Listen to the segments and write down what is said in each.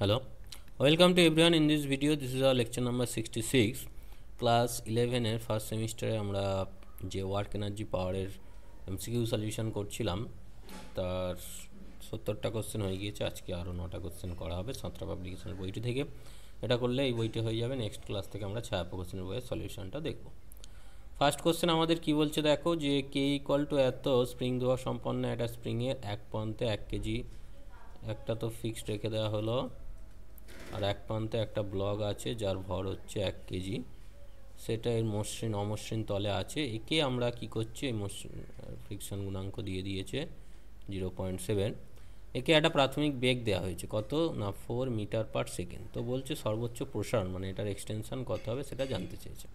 hello welcome to everyone in this video this is our lecture number 66 class ইলেভেনের first সেমিস্টারে আমরা যে work energy পাওয়ারের MCQ solution করছিলাম তার সত্তরটা কোশ্চেন হয়ে গিয়েছে আজকে আরও নটা কোশ্চেন করা হবে সাঁতরা পাবলিকেশনের বইটি থেকে এটা করলে এই বইটি হয়ে যাবে নেক্সট ক্লাস থেকে আমরা ছায়া কোশ্চেনের বইয়ের সলিউশনটা দেখব ফার্স্ট কোশ্চেন আমাদের কি বলছে দেখো যে কে ইকুয়াল টু এত স্প্রিং দেওয়া সম্পন্ন একটা স্প্রিংয়ের এক প্রান্তে এক কেজি একটা তো ফিক্সড রেখে দেওয়া হলো আর এক প্রান্তে একটা ব্লক আছে যার ভর হচ্ছে এক কেজি সেটা এর মসৃণ অমসৃণ তলে আছে একে আমরা কি করছি এই মসৃণ ফ্রিকশন গুণাঙ্ক দিয়ে দিয়েছে জিরো পয়েন্ট সেভেন একে একটা প্রাথমিক বেগ দেওয়া হয়েছে কত না ফোর মিটার পার সেকেন্ড তো বলছে সর্বোচ্চ প্রসারণ মানে এটার এক্সটেনশান কত হবে সেটা জানতে চেয়েছে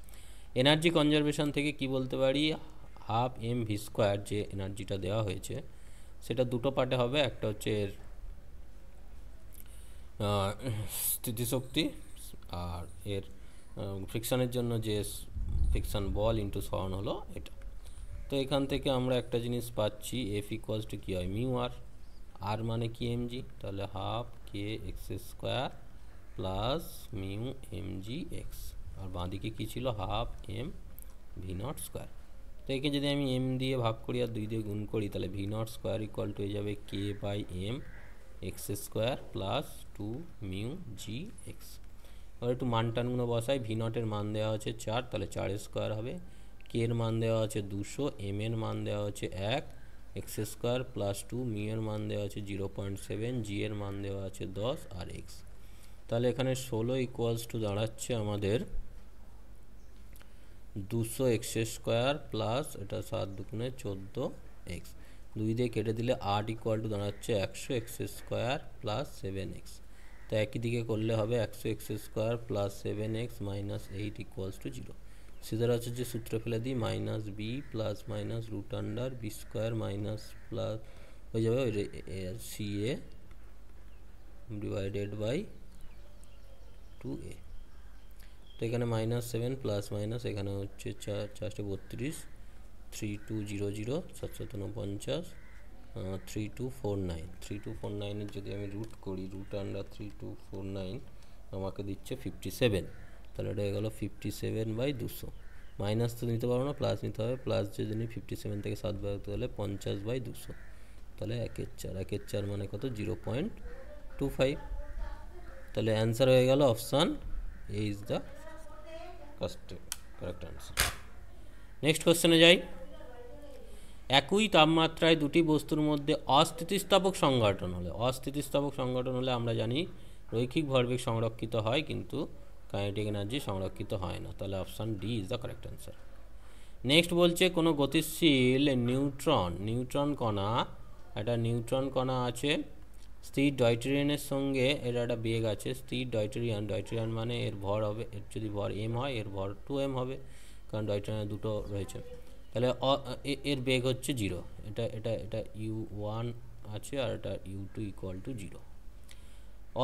এনার্জি কনজারভেশন থেকে কি বলতে পারি হাফ এম ভি স্কোয়ার যে এনার্জিটা দেওয়া হয়েছে সেটা দুটো পার্টে হবে একটা হচ্ছে এর স্থিতিশক্তি আর এর ফ্রিকশানের জন্য যে ফ্রিকশান বল ইন্টু সমান হলো এটা তো এখান থেকে আমরা একটা জিনিস পাচ্ছি এফ ইকুয়ালস টু কী হয় মিউ আর আর মানে কি এমজি তাহলে half K X square plus mu MG X আর বাঁদিকে কী ছিল half M V nought square তো একে যদি আমি এম দিয়ে ভাগ করি আর দুই দিয়ে গুণ করি তাহলে V nought square equal to হয়ে যাবে K by M X square plus two mu G X এবার একটু মান টানগুলো বসাই ভি নটের মান দেওয়া আছে চার তাহলে চার স্কোয়ার হবে কে এর মান দেওয়া আছে দুশো এম এর মান দেওয়া হচ্ছে এক X square plus two mu এর মান দেওয়া আছে জিরো পয়েন্ট সেভেন জি এর মান দেওয়া আছে দশ আর এক্স তাহলে এখানে ষোলো ইকুয়ালস টু দাঁড়াচ্ছে আমাদের দুশো এক্স স্কোয়ার প্লাস এটা সাত দুগুণে চোদ্দো এক্স দুই দিয়ে কেটে দিলে আট ইকুয়াল টু দাঁড়াচ্ছে একশো X square plus seven X তো একই দিকে করলে হবে একশো X square plus seven X minus eight equals to zero যে সূত্র ফেলে দিই minus B plus minus root under B square minus plus হয়ে যাবে ওই C A divided by two A তো এখানে মাইনাস সেভেন প্লাস মাইনাস এখানে হচ্ছে চার চারটে বত্রিশ থ্রি টু জিরো জিরো সাতশত পঞ্চাশ three two four nine three two four নাইনের যদি আমি রুট করি root under three two four nine আমাকে দিচ্ছে ফিফটি সেভেন তাহলে এটা হয়ে গেলো ফিফটি সেভেন বাই দুশো মাইনাস তো নিতে পারবো না প্লাস নিতে হবে প্লাস যদি ফিফটি সেভেন থেকে সাত বাই তাহলে পঞ্চাশ বাই দুশো তাহলে একের চার একের চার মানে কত জিরো পয়েন্ট টু ফাইভ তাহলে অ্যান্সার হয়ে গেল option A is the cast correct answer next কোশ্চেনে যাই একই তাপমাত্রায় দুটি বস্তুর মধ্যে অস্থিতিস্থাপক সংগঠন হলে অস্থিতিস্থাপক সংগঠন হলে আমরা জানি রৈখিক ভরবেগ সংরক্ষিত হয় কিন্তু কাইনেটিক এনার্জি সংরক্ষিত হয় না তাহলে option D is the correct answer next বলছে কোনো গতিশীল নিউট্রন নিউট্রন কণা একটা নিউট্রন কণা আছে স্থির ডয়টেরিয়ানের সঙ্গে এর একটা বেগ আছে স্থির ডয়টেরিয়ান ডয়টেরিয়ান মানে এর ভর হবে এর যদি ভর এম হয় এর ভর টু এম হবে কারণ ডয়টেরিয়ান দুটো রয়েছে তাহলে এর বেগ হচ্ছে জিরো এটা এটা এটা ইউ ওয়ান আছে আর এটা U two equal to zero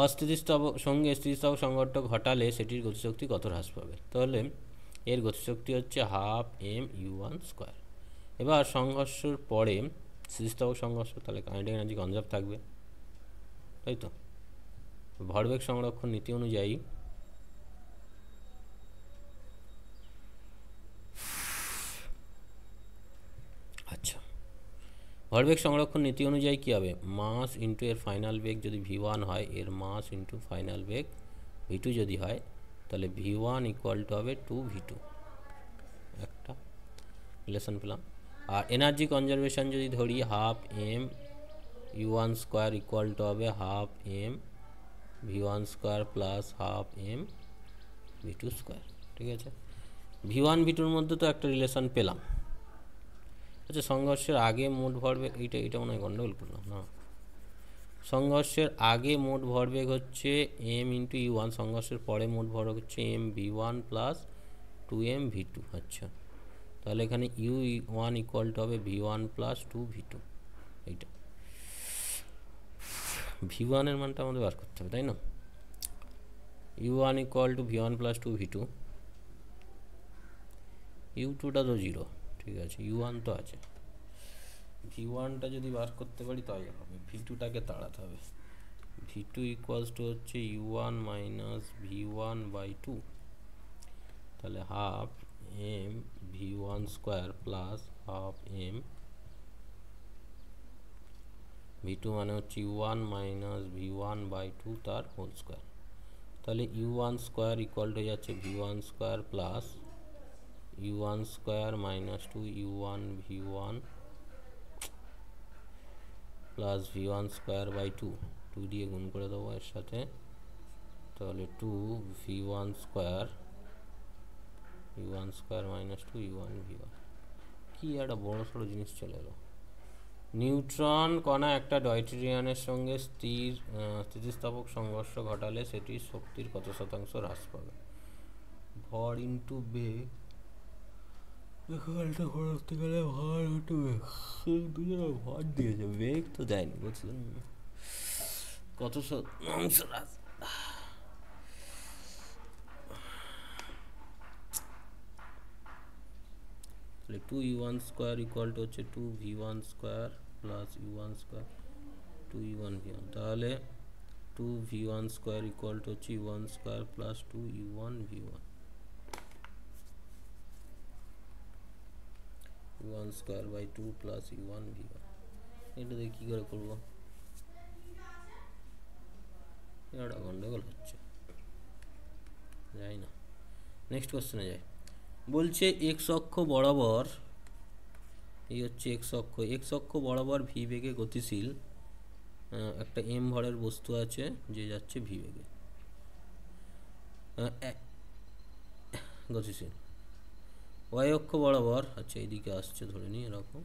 অস্থিতিস্তব সঙ্গে স্থিতিস্তব সংঘট্ট ঘটালে সেটির গতিশক্তি কত হ্রাস পাবে তাহলে এর গতিশক্তি হচ্ছে half M U one square এবার সংঘর্ষের পরে স্থিতিস্থাপক সংঘর্ষ তাহলে কাইনেটিক এনার্জি কনজার্ভ থাকবে তাই তো ভরবেগ সংরক্ষণ নীতি অনুযায়ী ভরবেগ সংরক্ষণ নীতি অনুযায়ী কী হবে মাস ইন্টু এর ফাইনাল বেগ যদি ভি ওয়ান হয় এর মাস ইন্টু ফাইনাল বেগ ভি টু যদি হয় তাহলে ভি ওয়ান ইকুয়াল টু হবে টু ভি টু একটা রিলেশন পেলাম আর এনার্জি কনজারভেশন যদি ধরি half M U one square equal to হবে half M V one square plus half M V two square ঠিক আছে ভি ওয়ান ভি টুর মধ্যে তো একটা রিলেশন পেলাম আচ্ছা সংঘর্ষের আগে মোট ভরবেগ এইটা এটা মনে হয় গন্ডগোল করলাম না সংঘর্ষের আগে মোট ভরবেগ হচ্ছে এম ইন্টু ইউ ওয়ান সংঘর্ষের পরে মোট ভরবেগ হচ্ছে M V one plus two M V two আচ্ছা তাহলে এখানে ইউ ওয়ান ইকুয়াল টু হবে V one plus two V two এইটা ভি ওয়ানের মানটা আমাদের বার করতে হবে তাই না U one equal to V one plus two V two U টুটা তো জিরো হয়েছে u1 তো আছে g1টা যদি ভাগ করতে পারি তাহলে হবে v2টাকে তালাত হবে g2 = হচ্ছে u1 - v1 / 2 তাহলে 1/2 m v1² + 1/2 m m2 মানে হচ্ছে u1 - v1 / 2³ তাহলে u1² ইকুয়াল টু হয়ে যাচ্ছে v1² + u1 square square minus two U one V one plus V one square by two two দিয়ে গুণ করে দেবো এর সাথে তাহলে two V one square U one square minus two U one V one কী একটা বড় সড়ো জিনিস চলে এলো নিউট্রন কণা একটা ডয়টেরিয়ানের সঙ্গে স্থির স্থিতিস্থাপক সংঘর্ষ ঘটালে সেটির শক্তির কত শতাংশ হ্রাস পাবে ভর ইন্টু বেগ একটা খরচ করতে গেলে ভার একটু ভার দিয়েছে বেগ তো দেয়নি বুঝলেন কত শতাংশ তাহলে two U one square equal to হচ্ছে two V one square plus U one square two U one V one তাহলে two V one square equal to হচ্ছে U one square plus two U one V one one square by two plus U one V one এটা দিয়ে কী করে করবো এটা গন্ডগোল হচ্ছে যাই না নেক্সট কোশ্চেনে যাই বলছে এক সক্ষ বরাবর এই হচ্ছে এক অক্ষ এক অক্ষ বরাবর ভি বেগে গতিশীল একটা এম ভরের বস্তু আছে যে যাচ্ছে ভি বেগে গতিশীল ওয়াই অক্ষ বরাবর আচ্ছা এইদিকে আসছে ধরে নিই এরকম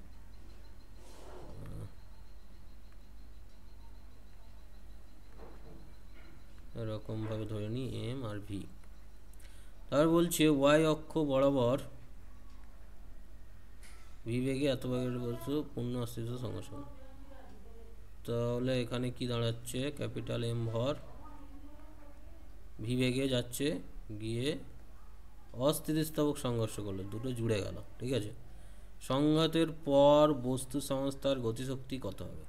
এরকমভাবে ধরে নিই এম আর ভি তারপর বলছে ওয়াই অক্ষ বরাবর ভি বেগে এত বেগের বস্তু পূর্ণ অস্তিত্ব সঙ্গে তাহলে এখানে কি দাঁড়াচ্ছে ক্যাপিটাল এম ভর ভি যাচ্ছে গিয়ে অস্থিতিস্থাপক সংঘর্ষ করলো দুটো জুড়ে গেল ঠিক আছে সংঘাতের পর বস্তু সংস্থার গতিশক্তি কত হবে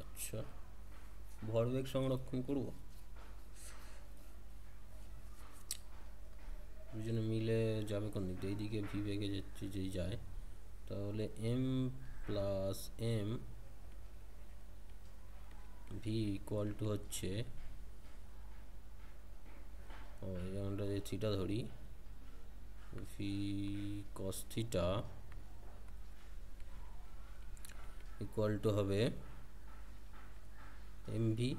আচ্ছা ভরবেগ সংরক্ষণ করব দুজনে মিলে যাবে কোন দিকে এইদিকে ভি বেগে যাচ্ছে যেই যায় তাহলে M plus M V equal to হচ্ছে থিটা ধরি V cos theta equal to হবে এম ভি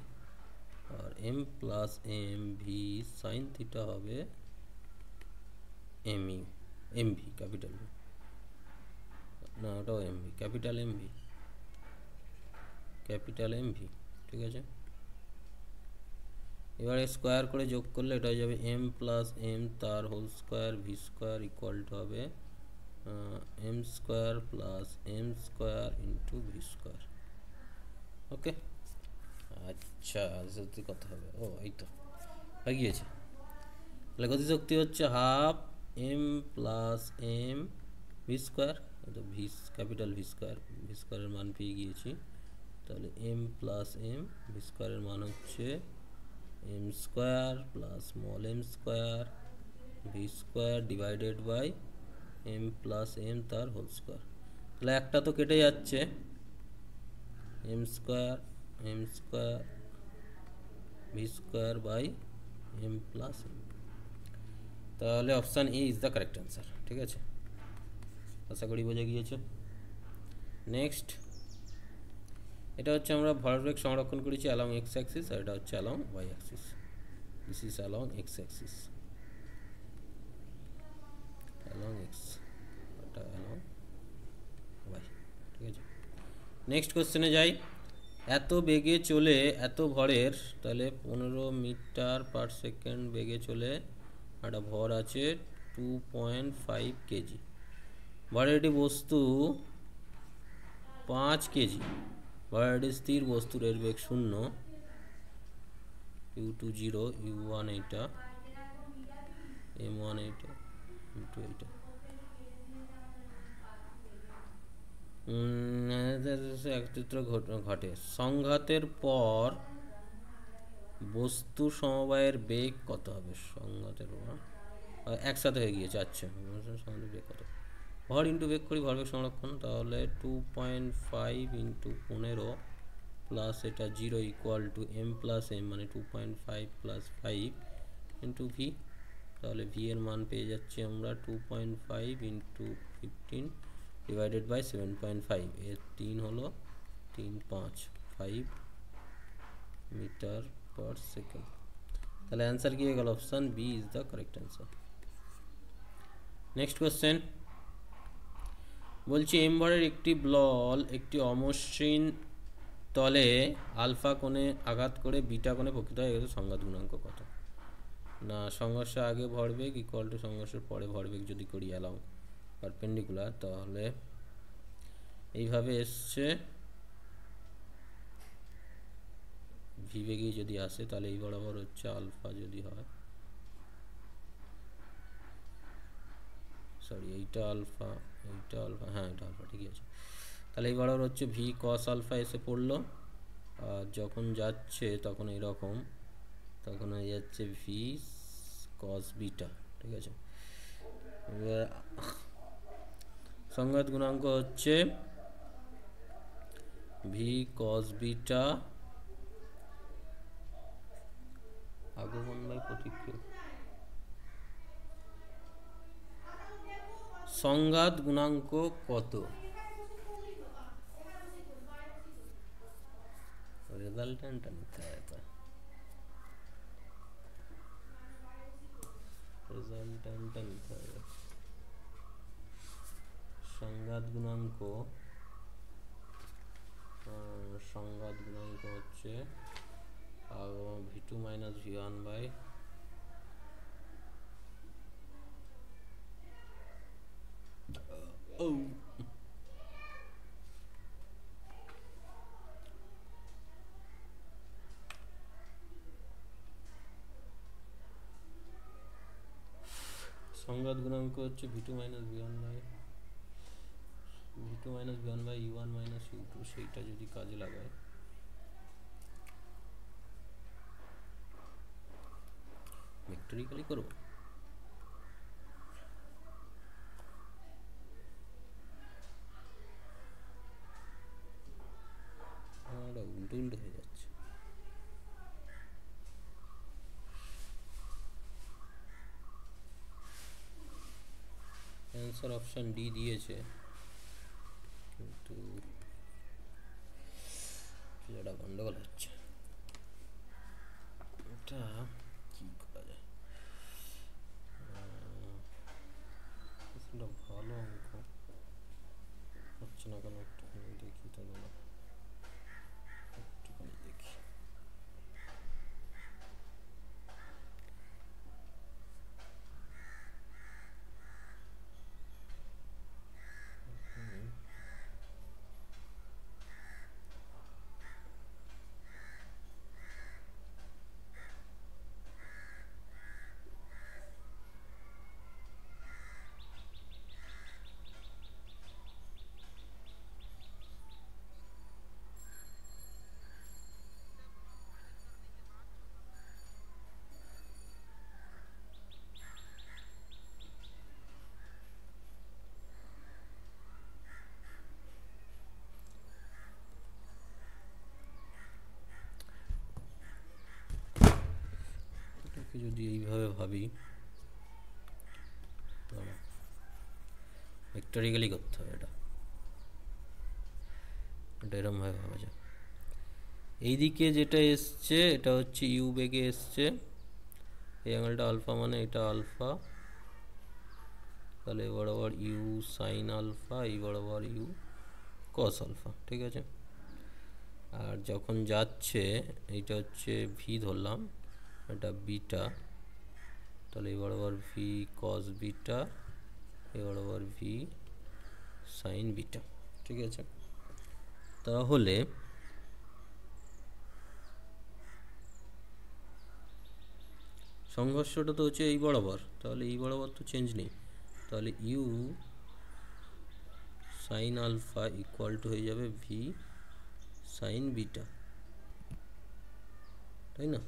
আর M plus M V sine theta হবে M E M V capital না ওটাও M V capital M V capital M V ঠিক আছে এবারে স্কোয়ার করে যোগ করলে এটা হয়ে যাবে এম প্লাস এম তার whole square V square equal to হবে M square plus M square into V square okay আচ্ছা সত্যি কথা হবে ও এই তো হয়ে গিয়েছে তাহলে গতিশক্তি হচ্ছে half M plus M V square তো V capital V square V স্কোয়ারের মান পেয়ে গিয়েছি তাহলে এম প্লাস এম ভি স্কোয়ারের মান হচ্ছে m2 + m2 v2 / m + n whole square black तो কেটে যাচ্ছে m2 m2 v2 / m + তাহলে option a is the correct answer ঠিক আছে আচ্ছা গড়ি বজায় গিয়ে চলুন नेक्स्ट এটা হচ্ছে আমরা ভরবেগ সংরক্ষণ করেছি অ্যালং এক্স অ্যাক্সিস আর এটা হচ্ছে along Y axis this is along X axis along X এটা অ্যালং ওয়াই ঠিক আছে নেক্সট কোশ্চেনে যাই এত বেগে চলে এত ভরের তাহলে পনেরো মিটার পার সেকেন্ড বেগে চলে একটা ভর আছে টু পয়েন্ট ফাইভ কেজি ভরের একটি বস্তু পাঁচ কেজি ওয়ার্ড স্থির বস্তুর এর বেগ শূন্য U two zero U one এইটা এম ওয়ান এইটা ইউ টু এইটা একচিত্র ঘটে সংঘাতের পর বস্তু সমবায়ের বেগ কত হবে সংঘাতের পর একসাথে হয়ে গিয়েছে আচ্ছা বেগ কত ভর ইন্টু বেক করি ভরবেগ সংরক্ষণ তাহলে টু পয়েন্ট ফাইভ ইন্টু পনেরো প্লাস এটা zero equal to M plus M মানে two point five plus five into V তাহলে ভি এর মান পেয়ে যাচ্ছি আমরা two point five into fifteen divided by seven point five এর তিন হলো তিন পাঁচ ফাইভ মিটার পার সেকেন্ড তাহলে অ্যান্সার কি হয়ে গেল option B is the correct answer next question বলছি এম ভরের একটি ব্লল একটি অমসৃণ তলে আলফা কোণে আঘাত করে বিটা কোণে প্রকৃত হয় এগুলো সংঘাত গুণাঙ্ক কত না সংঘর্ষ আগে ভরবেগ ইকুয়াল টু সংঘর্ষের পরে ভরবেগ যদি করি অ্যালাউ পারপেন্ডিকুলার তাহলে এইভাবে এসছে ভিবেগি যদি আসে তাহলে এই বরাবর হচ্ছে আলফা যদি হয় সরি এইটা আলফা এইটা আলফা হ্যাঁ এটা আলফা ঠিকই আছে তাহলে এইবার ওর হচ্ছে ভি কস আলফা এসে পড়লো আর যখন যাচ্ছে তখন এরকম তখন হয়ে যাচ্ছে ভি কস বিটা ঠিক আছে এবার সংঘাত গুণাঙ্ক হচ্ছে ভি কস বিটা আগমন বাই প্রতিক্রিয়া সংঘাত গুণাঙ্ক কত রেজাল্ট রেজাল্ট সংঘাত গুণাঙ্ক সংঘাত গুণাঙ্ক হচ্ছে V two minus V one by গুণা আমাকে হচ্ছে v2 - v1 / v2 - v1 / u1 - u2 সেটা যদি কাজে লাগে ম্যাট্রিক্যালি করো অ্যান্সার অপশান ডি দিয়েছে কিন্তু একটা গন্ডগোল হচ্ছে এটা যদি এইভাবে ভাবি ভেক্টরিক্যালি করতে হবে এটা এটা এরমভাবে ভাবা যায় এইদিকে যেটা এসছে এটা হচ্ছে ইউ বেগে এসছে এই অ্যাঙ্গেলটা আলফা মানে এটা আলফা তাহলে বরাবর ইউ সাইন আলফা এই বরাবর ইউ কস আলফা ঠিক আছে আর যখন যাচ্ছে এইটা হচ্ছে ভি ধরলাম এটা বিটা তাহলে এ বরাবর ভি কস বিটা এ বরাবর ভি সাইন বিটা ঠিক আছে তাহলে সংঘর্ষটা তো হচ্ছে এই বরাবর তাহলে এই বরাবর তো চেঞ্জ নেই তাহলে U sine alpha equal to হয়ে যাবে ভি সাইন বিটা তাই না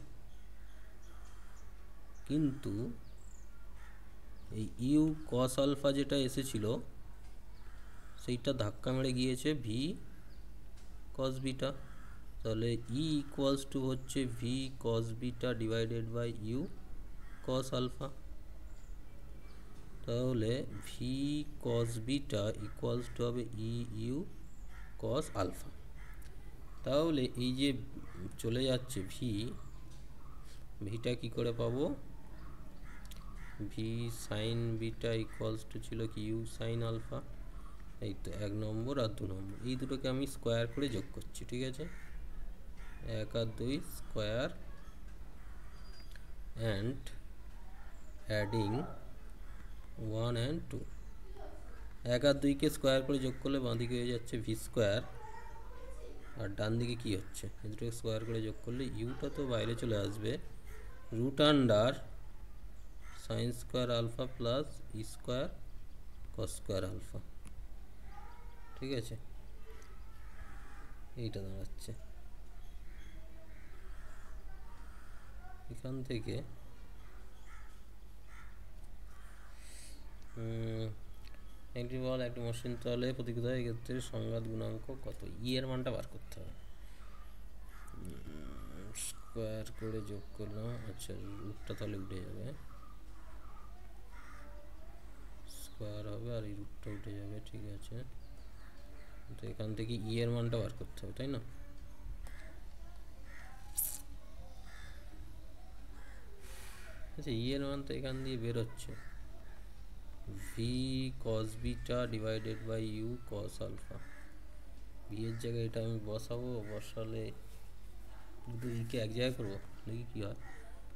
কিন্তু এই ইউ কস আলফা যেটা এসেছিল সেইটা ধাক্কা মেরে গিয়েছে ভি কস বিটা তাহলে ই ইকুয়ালস টু হচ্ছে V cos beta divided by U cos alpha তাহলে V cos beta equals to হবে ই ইউ কস আলফা তাহলে এই যে চলে যাচ্ছে ভি ভিটা কি করে পাবো V sine beta equals to ছিল কি ইউ সাইন আলফা এই তো এক নম্বর আর দু নম্বর এই দুটোকে আমি স্কোয়ার করে যোগ করছি ঠিক আছে এক আর দুই square and adding one and two এক আর দুইকে স্কোয়ার করে যোগ করলে বাঁদিকে হয়ে যাচ্ছে ভি স্কোয়ার আর ডান দিকে কী হচ্ছে দুটোকে স্কোয়ার করে যোগ করলে ইউটা তো বাইরে চলে আসবে root under sine square alpha plus square cos square alpha ঠিক আছে এইটা দাঁড়াচ্ছে এখান থেকে একটি বল একটি মসৃণ তলে প্রতিযোগিতা এক্ষেত্রে সংঘাত গুণাঙ্ক কত ইয়ের e মানটা বার করতে হবে স্কোয়ার করে যোগ করলাম আচ্ছা রুটটা তাহলে উঠে যাবে স্কোয়ার হবে আর এই রুটটা উঠে যাবে ঠিক আছে তো এখান থেকে ই e এর মানটা বার করতে হবে তাই না আচ্ছা ই e এর মান তো এখান দিয়ে বেরোচ্ছে V cos beta divided by U cos alpha V এর জায়গায় এটা আমি বসাবো বসালে দুটো ইকে e এক জায়গায় করবো দেখি কী হয়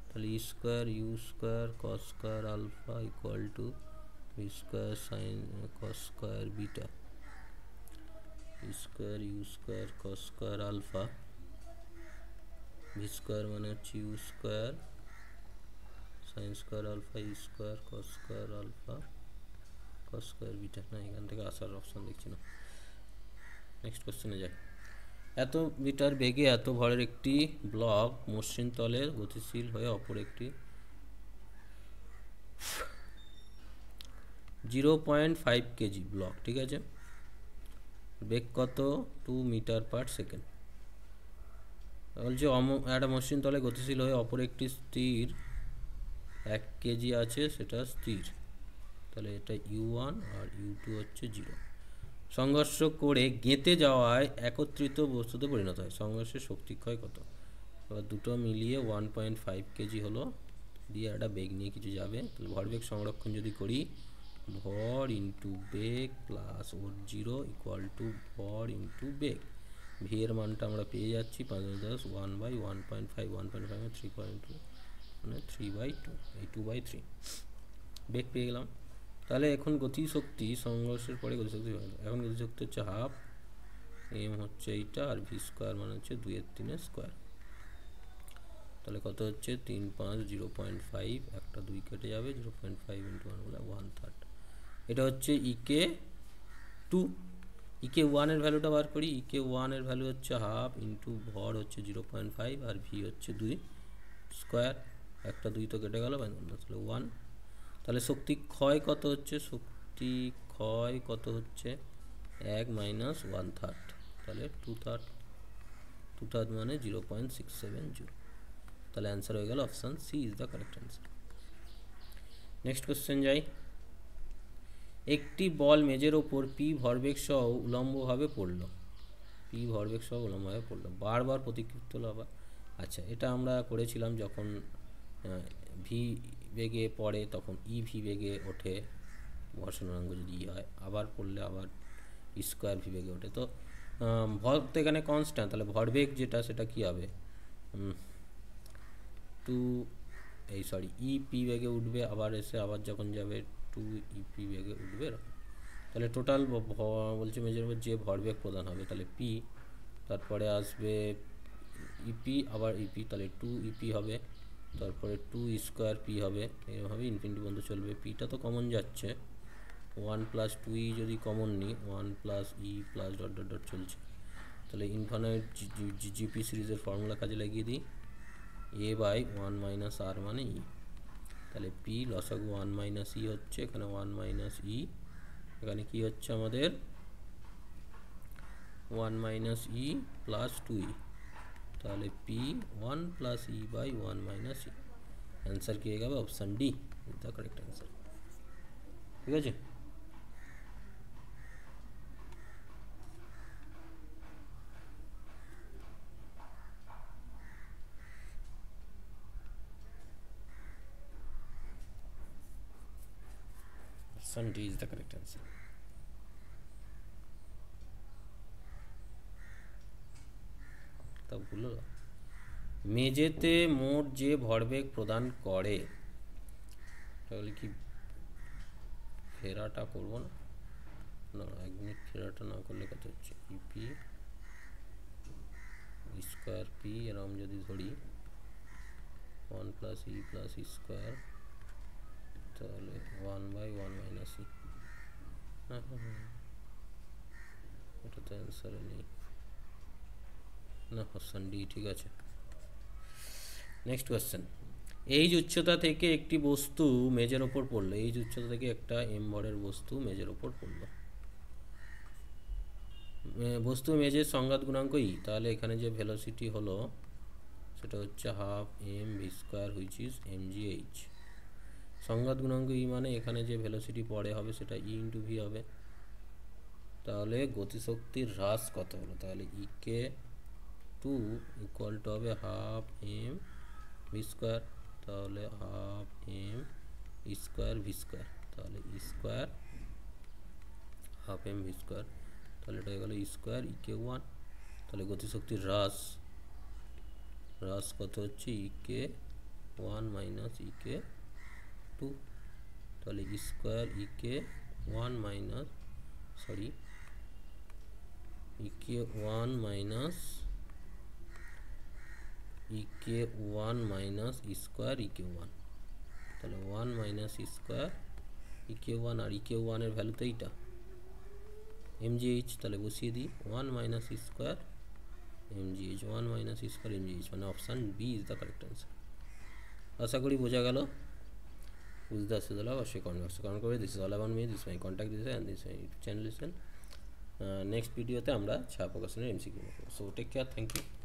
তাহলে e square u square cos square alpha equal to b² sin cos² β a² u² cos² α b² 1 u² sin² α² cos² α cos² β নাই কোনো দরকার অপশন দেখছিনা नेक्स्ट क्वेश्चनে যাই এত মিটার বেগে এত ভরের একটি ব্লক মসৃণ তলে গতিশীল হয়ে অপর একটি zero point five kg block ঠিক আছে বেগ কত টু মিটার পার সেকেন্ড বলছে অম একটা মসৃণ তলে গতিশীল হয়ে অপর একটি স্থির এক কেজি আছে সেটা স্থির তাহলে এটা ইউ ওয়ান আর ইউ টু হচ্ছে জিরো সংঘর্ষ করে গেঁতে যাওয়ায় একত্রিত বস্তুতে পরিণত হয় সংঘর্ষের শক্তিক্ষয় কত এবার দুটো মিলিয়ে ওয়ান পয়েন্ট ফাইভ কেজি হলো দিয়ে একটা বেগ নিয়ে কিছু যাবে তাহলে ভরবেগ সংরক্ষণ যদি করি ভর ইন্টু বেগ প্লাস ওর জিরো ইকুয়াল টু ভর ইন্টু বেগ ভি এর মানটা আমরা পেয়ে যাচ্ছি পাঁচ হাজার দশ one by one point five one point five three point two মানে থ্রি বাই টু এই টু বাই থ্রি বেগ পেয়ে গেলাম তাহলে এখন গতিশক্তি সংঘর্ষের পরে গতিশক্তি এখন গতিশক্তি হচ্ছে হাফ এম হচ্ছে এইটা আর ভি স্কোয়ার মানে হচ্ছে দুইয়ের তিনের স্কোয়ার তাহলে কত হচ্ছে তিন পাঁচ জিরো পয়েন্ট ফাইভ একটা দুই কেটে যাবে zero point five into one বলে ওয়ান থার্ড এটা হচ্ছে ইকে টু ইকে ওয়ানের ভ্যালুটা বার করি ইকে ওয়ানের ভ্যালু হচ্ছে হাফ ইন্টু ভর হচ্ছে জিরো পয়েন্ট ফাইভ আর ভি হচ্ছে দুই স্কোয়ার একটা দুই তো কেটে গেল তাহলে ওয়ান তাহলে শক্তি ক্ষয় কত হচ্ছে শক্তি ক্ষয় কত হচ্ছে এক মাইনাস ওয়ান থার্ড তাহলে টু থার্ড টু থার্ড মানে zero point six seven zero তাহলে অ্যান্সার হয়ে গেল option C is the correct answer next question যাই একটি বল মেজের ওপর পি ভরবেগ সহ উলম্বভাবে পড়ল পি ভরবেগ সহ উলম্বভাবে পড়ল বারবার প্রতিকৃত আবার আচ্ছা এটা আমরা করেছিলাম যখন ভি বেগে পড়ে তখন ই ভি বেগে ওঠে ঘর্ষণাঙ্গ যদি ই হয় আবার পড়লে আবার স্কোয়ার ভি বেগে ওঠে তো ভর তো এখানে কনস্ট্যান্ট তাহলে ভরবেগ যেটা সেটা কি হবে টু এই সরি ই পি বেগে উঠবে আবার এসে আবার যখন যাবে টু ইপি বেগে উঠবে তাহলে টোটাল বলছে মেজারমেন্ট যে ভরবেগ প্রদান হবে তাহলে পি তারপরে আসবে ইপি e আবার ইপি e তাহলে টু ইপি e হবে তারপরে টু স্কোয়ার পি হবে এইভাবে ইনফিনিটি বন্ধ চলবে পিটা তো কমন যাচ্ছে ওয়ান প্লাস টু ই যদি কমন নিই one plus e plus dot dot dot চলছে তাহলে ইনফানাইট জিপি সিরিজের ফর্মুলা কাজে লাগিয়ে দিই a by one minus r মানে ই তাহলে p লসাগু 1 - e হচ্ছে এখানে 1 - e এখানে কি হচ্ছে আমাদের 1 - e + 2e তাহলে p 1 + e / 1 - e आंसर कीजिएगा ऑप्शन d এটা करेक्ट आंसर ठीक है जी Option D is the correct answer. তব ভুলো মেজেতে মোট যে ভরবেগ প্রদান করে তাহলে কি ফেরাটা করব না না এক মিনিট ফেরাটা না করলে কত হচ্ছে ইপি স্কোয়ার পি এরকম যদি ধরি one plus e plus square তাহলে one by one minus e ওটা তো অ্যান্সারে নেই না অপশান ডি ঠিক আছে নেক্সট কোয়েশ্চেন এই উচ্চতা থেকে একটি বস্তু মেজের ওপর পড়লো এই উচ্চতা থেকে একটা এম বরের বস্তু মেজের ওপর পড়লো বস্তু মেজের সংঘাত গুণাঙ্ক ই e। তাহলে এখানে যে ভেলোসিটি হলো সেটা হচ্ছে half M V square which is m g h সংঘাত গুণাঙ্ক ই মানে এখানে যে ভেলোসিটি পড়ে হবে সেটা ই ইন্টু ভি হবে তাহলে গতিশক্তির হ্রাস কত হলো তাহলে E K two equal to হবে হাফ এম ভি স্কোয়ার তাহলে half m square V square তাহলে square half M V square তাহলে এটা হয়ে গেল স্কোয়ার ই কে ওয়ান তাহলে গতিশক্তির হ্রাস হ্রাস কত হচ্ছে E K one minus E K two तो स्कोर इके वन माइनस सरि E K one minus E K one minus score E K one one minus score E K one और इके वन भैलू तो यहाँ एम जी एच ते बसिए दी one minus score m g h one minus score m g h मैं option B is the correct answer आशा करी बोझा गया who's the Asadullah Vashi contact so contact করবে this is all about me this is my contact this and this my channel is and next ভিডিওতে আমরা ছায়া প্রকাশনের এমসিকিউ করব so take care thank you